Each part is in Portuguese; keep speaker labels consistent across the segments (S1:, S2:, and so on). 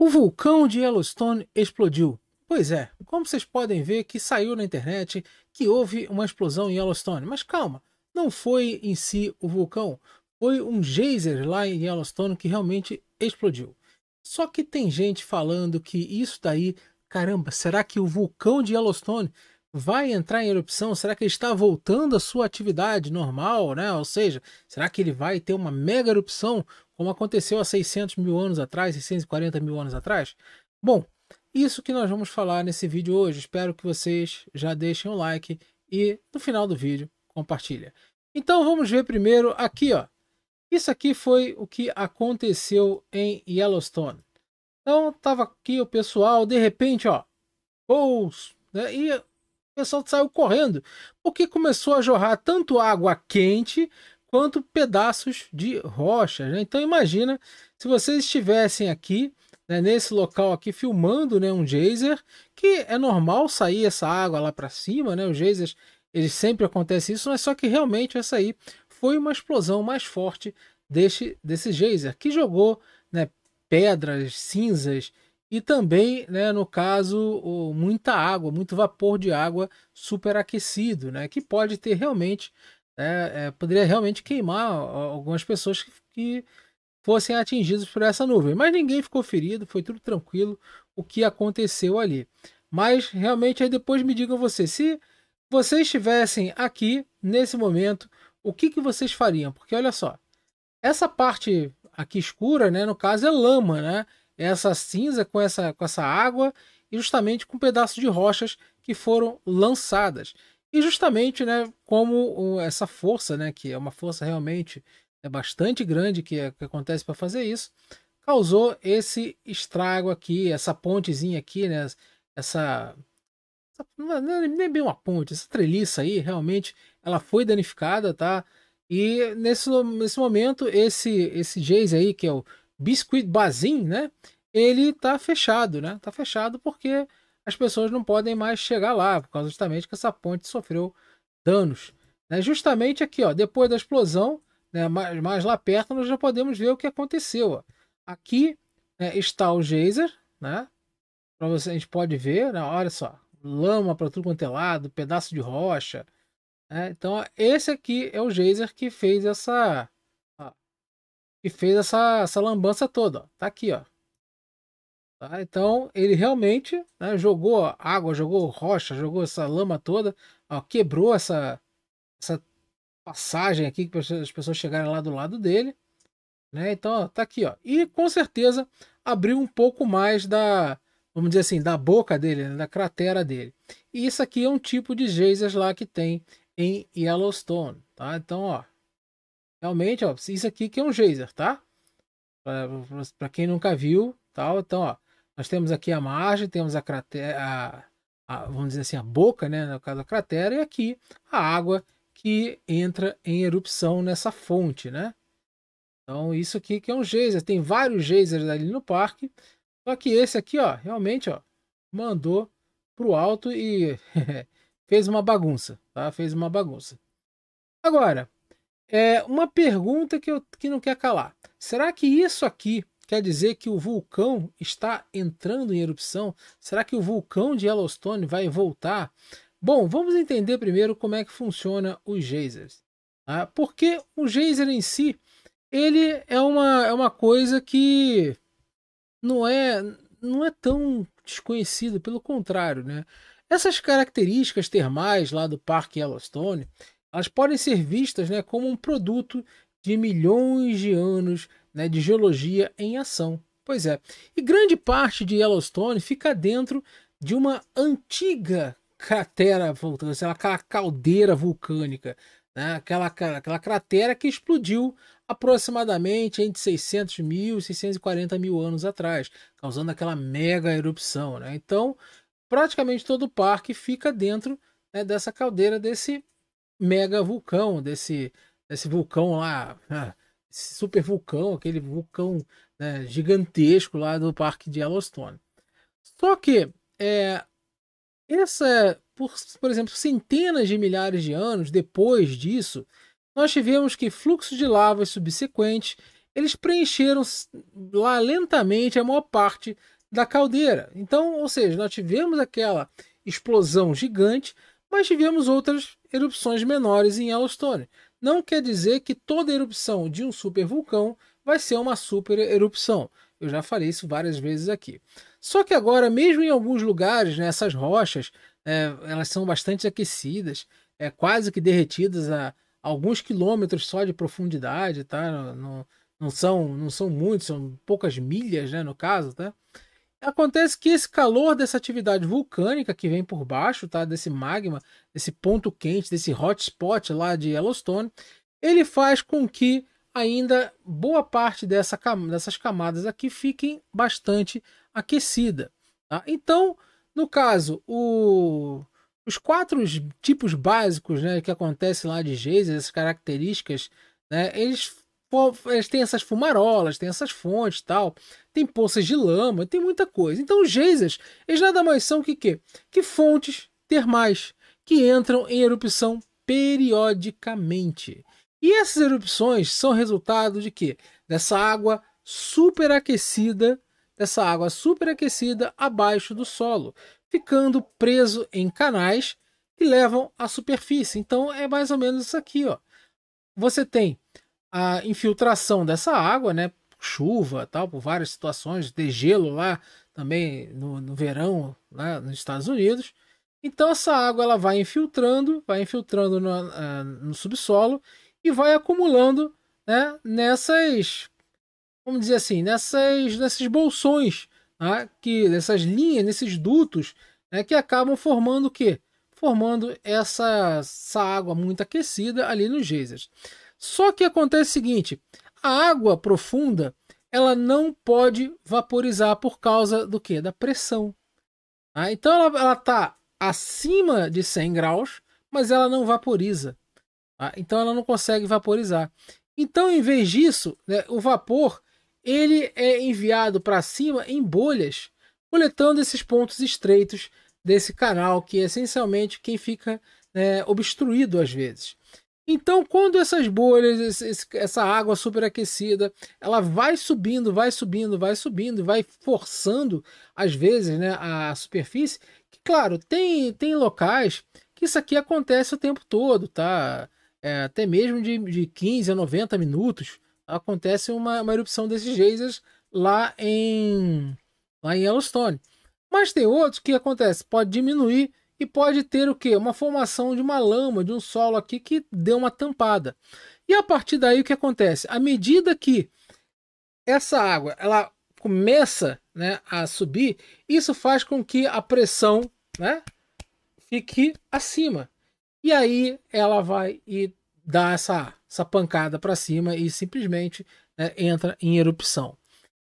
S1: O vulcão de Yellowstone explodiu. Pois é, como vocês podem ver que saiu na internet que houve uma explosão em Yellowstone. Mas calma, não foi em si o vulcão, foi um geyser lá em Yellowstone que realmente explodiu. Só que tem gente falando que isso daí, caramba, será que o vulcão de Yellowstone vai entrar em erupção? Será que ele está voltando à sua atividade normal, né? Ou seja, será que ele vai ter uma mega erupção como aconteceu há 600 mil anos atrás, 640 mil anos atrás? Bom, isso que nós vamos falar nesse vídeo hoje. Espero que vocês já deixem o like e no final do vídeo compartilha. Então vamos ver primeiro aqui, ó. Isso aqui foi o que aconteceu em Yellowstone. Então tava aqui o pessoal, de repente, ó, gols, né? E pessoal saiu correndo, porque começou a jorrar tanto água quente quanto pedaços de rochas. Né? Então imagina se vocês estivessem aqui né, nesse local aqui filmando né, um geyser, que é normal sair essa água lá para cima, né? Os geysers eles sempre acontece isso, mas só que realmente essa aí foi uma explosão mais forte deste desse geyser que jogou né, pedras, cinzas e também, né, no caso, muita água, muito vapor de água superaquecido, né, que pode ter realmente, né, é, poderia realmente queimar algumas pessoas que, que fossem atingidas por essa nuvem. Mas ninguém ficou ferido, foi tudo tranquilo o que aconteceu ali. Mas realmente aí depois me digam vocês, se vocês estivessem aqui nesse momento, o que, que vocês fariam? Porque olha só, essa parte aqui escura, né, no caso é lama, né? essa cinza com essa, com essa água e justamente com pedaços de rochas que foram lançadas. E justamente né, como essa força, né, que é uma força realmente é bastante grande que, é, que acontece para fazer isso, causou esse estrago aqui, essa pontezinha aqui, né, essa, essa é, é nem bem uma ponte, essa treliça aí realmente ela foi danificada, tá? E nesse, nesse momento, esse esse Jace aí, que é o Biscuit Bazin, né? ele está fechado, né? Está fechado porque as pessoas não podem mais chegar lá, por causa justamente que essa ponte sofreu danos. Né? Justamente aqui, ó, depois da explosão, né, mais, mais lá perto, nós já podemos ver o que aconteceu. Ó. Aqui né, está o geyser, né? Para você, a gente pode ver, né? olha só, lama para tudo quanto é lado, pedaço de rocha. Né? Então, ó, esse aqui é o geyser que fez essa. Ó, que fez essa, essa lambança toda. Ó. Tá aqui, ó. Tá? Então ele realmente né, jogou água, jogou rocha, jogou essa lama toda, ó, quebrou essa, essa passagem aqui para as pessoas chegarem lá do lado dele. Né? Então ó, tá aqui, ó. E com certeza abriu um pouco mais da, vamos dizer assim, da boca dele, né, da cratera dele. E isso aqui é um tipo de geysers lá que tem em Yellowstone, tá? Então, ó, realmente, ó, isso aqui que é um geyser, tá? Para quem nunca viu, tal, então, ó, nós temos aqui a margem, temos a cratera, a, a, vamos dizer assim, a boca, né, no caso da cratera, e aqui a água que entra em erupção nessa fonte, né? Então, isso aqui que é um geyser. Tem vários geysers ali no parque. Só que esse aqui, ó, realmente, ó, mandou pro alto e fez uma bagunça, tá? Fez uma bagunça. Agora, é uma pergunta que eu que não quer calar. Será que isso aqui Quer dizer que o vulcão está entrando em erupção? Será que o vulcão de Yellowstone vai voltar? Bom, vamos entender primeiro como é que funciona os geysers. Tá? Porque o geyser em si, ele é uma, é uma coisa que não é, não é tão desconhecido, pelo contrário, né? Essas características termais lá do Parque Yellowstone, elas podem ser vistas né, como um produto de milhões de anos né, de geologia em ação. Pois é, e grande parte de Yellowstone fica dentro de uma antiga cratera vulcânica, aquela caldeira vulcânica, né? aquela, aquela cratera que explodiu aproximadamente entre 600 mil e 640 mil anos atrás, causando aquela mega erupção. Né? Então, praticamente todo o parque fica dentro né, dessa caldeira desse mega vulcão, desse, desse vulcão lá. Ah, super vulcão, aquele vulcão né, gigantesco lá do Parque de Yellowstone. Só que é, essa, por, por exemplo, centenas de milhares de anos depois disso, nós tivemos que fluxos de lavas subsequentes eles preencheram lá lentamente a maior parte da caldeira. Então, ou seja, nós tivemos aquela explosão gigante, mas tivemos outras erupções menores em Yellowstone não quer dizer que toda erupção de um supervulcão vai ser uma super erupção. Eu já falei isso várias vezes aqui. Só que agora, mesmo em alguns lugares, né, essas rochas é, elas são bastante aquecidas, é, quase que derretidas a alguns quilômetros só de profundidade, tá? Não, não, não são, não são muitos, são poucas milhas, né, no caso, tá? Acontece que esse calor dessa atividade vulcânica que vem por baixo, tá? Desse magma, desse ponto quente, desse hotspot lá de Yellowstone, ele faz com que ainda boa parte dessa, dessas camadas aqui fiquem bastante aquecida. Tá? Então, no caso, o, os quatro tipos básicos né, que acontecem lá de geysers, essas características, né, eles eles têm essas fumarolas, têm essas fontes tal, tem poças de lama, tem muita coisa. Então os geysers, eles nada mais são que quê? Que fontes termais que entram em erupção periodicamente. E essas erupções são resultado de quê? Dessa água superaquecida, dessa água superaquecida abaixo do solo, ficando preso em canais que levam à superfície. Então é mais ou menos isso aqui, ó. Você tem a infiltração dessa água, né? Chuva, tal, por várias situações, de gelo lá também no, no verão lá nos Estados Unidos. Então essa água ela vai infiltrando, vai infiltrando no, uh, no subsolo e vai acumulando, né? Nessas, vamos dizer assim, nessas, nesses bolsões, né, que nessas linhas, nesses dutos, né? Que acabam formando o quê? Formando essa, essa água muito aquecida ali nos geysers. Só que acontece o seguinte: a água profunda ela não pode vaporizar por causa do que? Da pressão. Ah, então ela está acima de 100 graus, mas ela não vaporiza. Ah, então ela não consegue vaporizar. Então, em vez disso, né, o vapor ele é enviado para cima em bolhas, coletando esses pontos estreitos desse canal, que é essencialmente quem fica né, obstruído às vezes. Então, quando essas bolhas, essa água superaquecida, ela vai subindo, vai subindo, vai subindo, vai forçando, às vezes, né, a superfície. Que, claro, tem, tem locais que isso aqui acontece o tempo todo, tá? É, até mesmo de, de 15 a 90 minutos acontece uma, uma erupção desses geysers lá em, lá em Yellowstone. Mas tem outros que acontece, pode diminuir e pode ter o que? Uma formação de uma lama, de um solo aqui que deu uma tampada. E a partir daí o que acontece? À medida que essa água ela começa né, a subir, isso faz com que a pressão né, fique acima. E aí ela vai e dá essa, essa pancada para cima e simplesmente né, entra em erupção.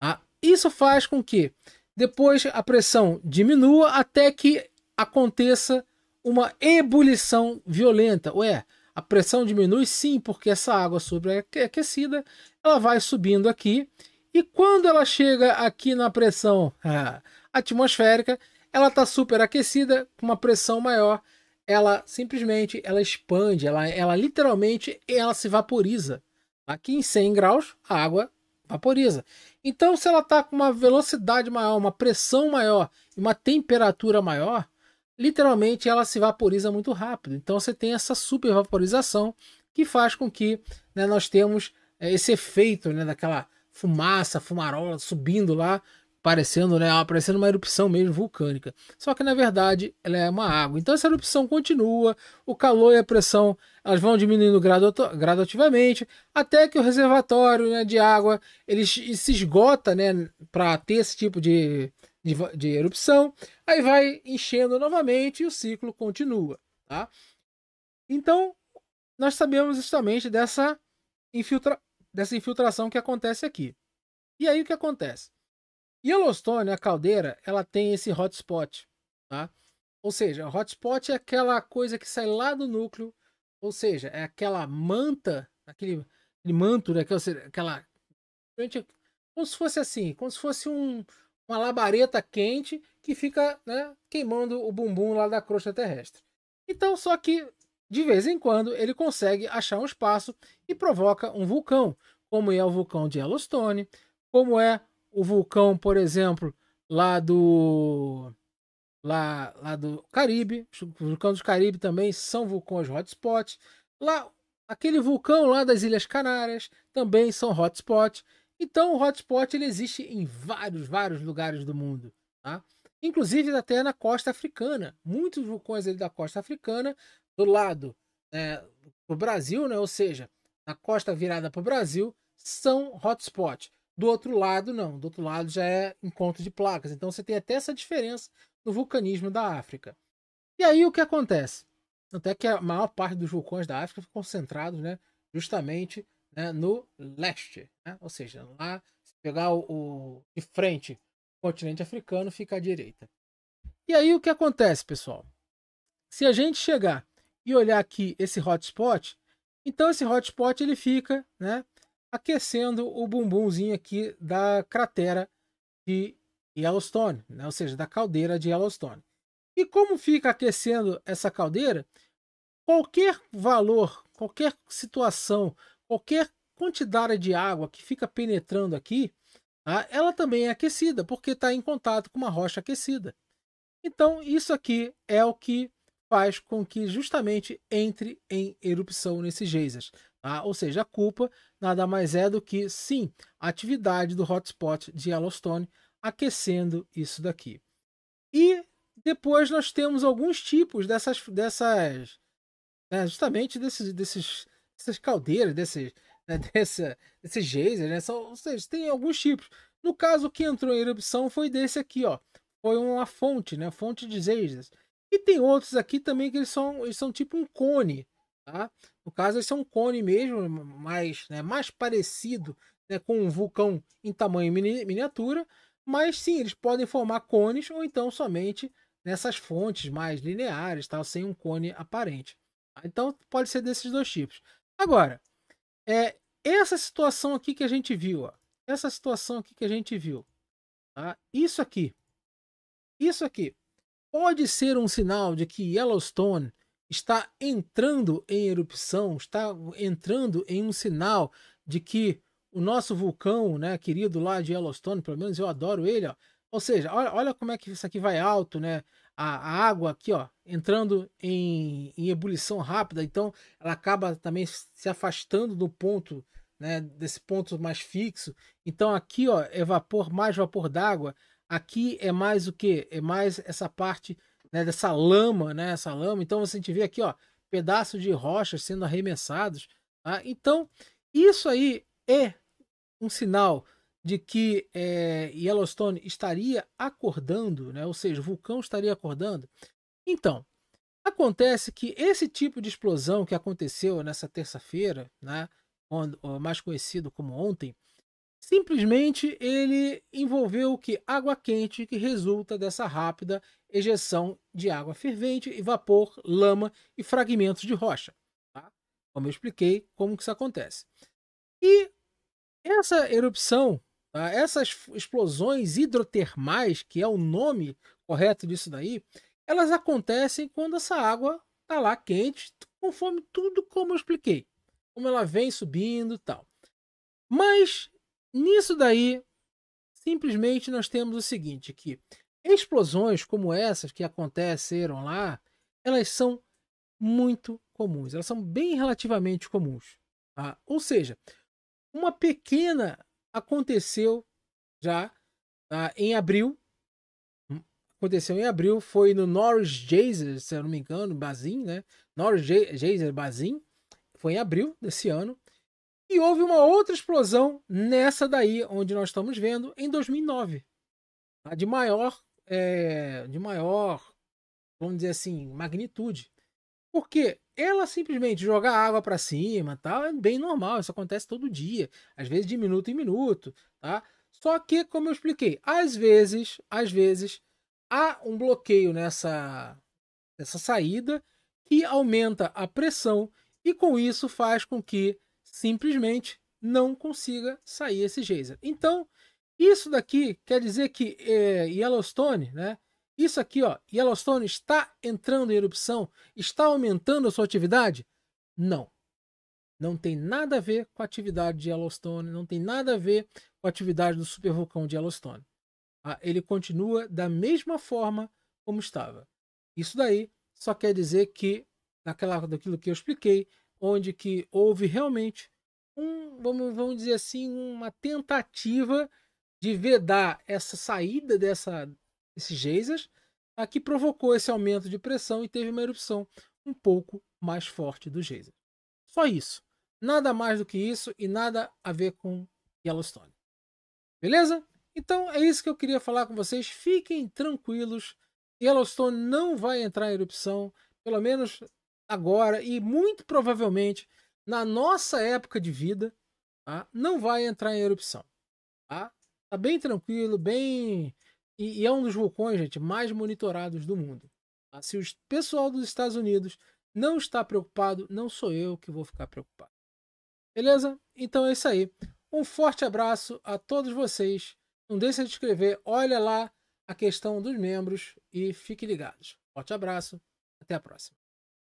S1: Tá? Isso faz com que depois a pressão diminua até que aconteça uma ebulição violenta. Ué, a pressão diminui sim, porque essa água sobreaquecida ela vai subindo aqui e quando ela chega aqui na pressão ah, atmosférica, ela está superaquecida com uma pressão maior, ela simplesmente ela expande, ela, ela literalmente ela se vaporiza. Aqui em 100 graus a água vaporiza. Então se ela está com uma velocidade maior, uma pressão maior e uma temperatura maior, literalmente ela se vaporiza muito rápido. Então você tem essa super vaporização que faz com que né, nós temos é, esse efeito né, daquela fumaça, fumarola subindo lá, parecendo, né, parecendo uma erupção mesmo vulcânica. Só que na verdade ela é uma água. Então essa erupção continua, o calor e a pressão elas vão diminuindo gradativamente, até que o reservatório né, de água ele se esgota né, para ter esse tipo de de, de erupção, aí vai enchendo novamente e o ciclo continua. Tá? Então, nós sabemos justamente dessa, infiltra, dessa infiltração que acontece aqui. E aí o que acontece? Yellowstone, a caldeira, ela tem esse hotspot. Tá? Ou seja, hotspot é aquela coisa que sai lá do núcleo, ou seja, é aquela manta, aquele, aquele manto, né? aquela, aquela. Como se fosse assim, como se fosse um, uma labareta quente que fica né, queimando o bumbum lá da crosta terrestre. Então, só que de vez em quando ele consegue achar um espaço e provoca um vulcão, como é o vulcão de Yellowstone, como é o vulcão, por exemplo, lá do lá, lá do Caribe, o vulcão do Caribe também são vulcões hotspots. Lá aquele vulcão lá das Ilhas Canárias também são hotspots. Então, o hotspot ele existe em vários, vários lugares do mundo, tá? Inclusive até na costa africana. Muitos vulcões ali da costa africana, do lado é, do Brasil, né? ou seja, na costa virada para o Brasil, são hotspot. Do outro lado, não. Do outro lado já é encontro de placas. Então você tem até essa diferença no vulcanismo da África. E aí o que acontece? Até que a maior parte dos vulcões da África ficam concentrados né, justamente né, no leste. Né? Ou seja, lá, se pegar o, o, de frente o continente africano, fica à direita. E aí o que acontece, pessoal? Se a gente chegar e olhar aqui esse hotspot, então esse hotspot ele fica né, aquecendo o bumbumzinho aqui da cratera de Yellowstone, né? ou seja, da caldeira de Yellowstone. E como fica aquecendo essa caldeira, qualquer valor, qualquer situação qualquer quantidade de água que fica penetrando aqui, tá? ela também é aquecida, porque está em contato com uma rocha aquecida. Então, isso aqui é o que faz com que justamente entre em erupção nesses geysers. Tá? Ou seja, a culpa nada mais é do que, sim, a atividade do hotspot de Yellowstone aquecendo isso daqui. E depois nós temos alguns tipos dessas, dessas né, justamente desses, desses essas caldeiras, desses, né, dessa, desses geysers, né? São, ou seja, tem alguns tipos. No caso, o que entrou em erupção foi desse aqui, ó. Foi uma fonte, né? Fonte de geysers. E tem outros aqui também que eles são, eles são tipo um cone, tá? No caso, eles são um cone mesmo, mais, né, mais parecido né, com um vulcão em tamanho mini, miniatura, mas sim, eles podem formar cones ou então somente nessas fontes mais lineares, tal, sem um cone aparente. Então, pode ser desses dois tipos. Agora, é essa situação aqui que a gente viu, ó, essa situação aqui que a gente viu, tá? Isso aqui, isso aqui, pode ser um sinal de que Yellowstone está entrando em erupção, está entrando em um sinal de que o nosso vulcão, né, querido lá de Yellowstone, pelo menos eu adoro ele, ó. ou seja, olha, olha como é que isso aqui vai alto, né? a, água aqui, ó, entrando em, em, ebulição rápida, então ela acaba também se afastando do ponto, né, desse ponto mais fixo. Então aqui, ó, é vapor mais vapor d'água. Aqui é mais o que? É mais essa parte né, dessa lama, né, essa lama. Então você vê aqui, ó, pedaços de rochas sendo arremessados. Tá? Então isso aí é um sinal de que é, Yellowstone estaria acordando, né? ou seja, o vulcão estaria acordando. Então, acontece que esse tipo de explosão que aconteceu nessa terça-feira, né? mais conhecido como ontem, simplesmente ele envolveu que? Água quente que resulta dessa rápida ejeção de água fervente e vapor, lama e fragmentos de rocha. Tá? Como eu expliquei, como que isso acontece. E essa erupção Tá? Essas explosões hidrotermais, que é o nome correto disso daí, elas acontecem quando essa água tá lá quente, conforme tudo como eu expliquei, como ela vem subindo, tal. Mas nisso daí, simplesmente nós temos o seguinte que explosões como essas que aconteceram lá, elas são muito comuns, elas são bem relativamente comuns, tá? Ou seja, uma pequena aconteceu já tá, em abril. Hum, aconteceu em abril, foi no Norris Jazer, se eu não me engano, Bazin, né? Norris Jazer Bazin, foi em abril desse ano. E houve uma outra explosão nessa daí, onde nós estamos vendo, em 2009. Tá? De maior, é, de maior, vamos dizer assim, magnitude. Por quê? ela simplesmente jogar água para cima, tal, é bem normal, isso acontece todo dia, às vezes de minuto em minuto, tá? Só que, como eu expliquei, às vezes, às vezes há um bloqueio nessa nessa saída que aumenta a pressão e com isso faz com que simplesmente não consiga sair esse geyser. Então, isso daqui quer dizer que é, Yellowstone, né? Isso aqui, ó, Yellowstone está entrando em erupção, está aumentando a sua atividade? Não. Não tem nada a ver com a atividade de Yellowstone, não tem nada a ver com a atividade do supervulcão de Yellowstone. Ah, ele continua da mesma forma como estava. Isso daí só quer dizer que, naquela, daquilo que eu expliquei, onde que houve realmente um, vamos, vamos dizer assim, uma tentativa de vedar essa saída dessa esse geyser, a tá, que provocou esse aumento de pressão e teve uma erupção um pouco mais forte do geyser. Só isso. Nada mais do que isso e nada a ver com Yellowstone. Beleza? Então é isso que eu queria falar com vocês. Fiquem tranquilos. Yellowstone não vai entrar em erupção, pelo menos agora e muito provavelmente na nossa época de vida, tá? não vai entrar em erupção. Tá? tá bem tranquilo, bem e, e é um dos vulcões, gente, mais monitorados do mundo. Tá? Se o pessoal dos Estados Unidos não está preocupado, não sou eu que vou ficar preocupado. Beleza? Então é isso aí. Um forte abraço a todos vocês. Não deixe de inscrever, olha lá a questão dos membros e fique ligados. Forte abraço, até a próxima.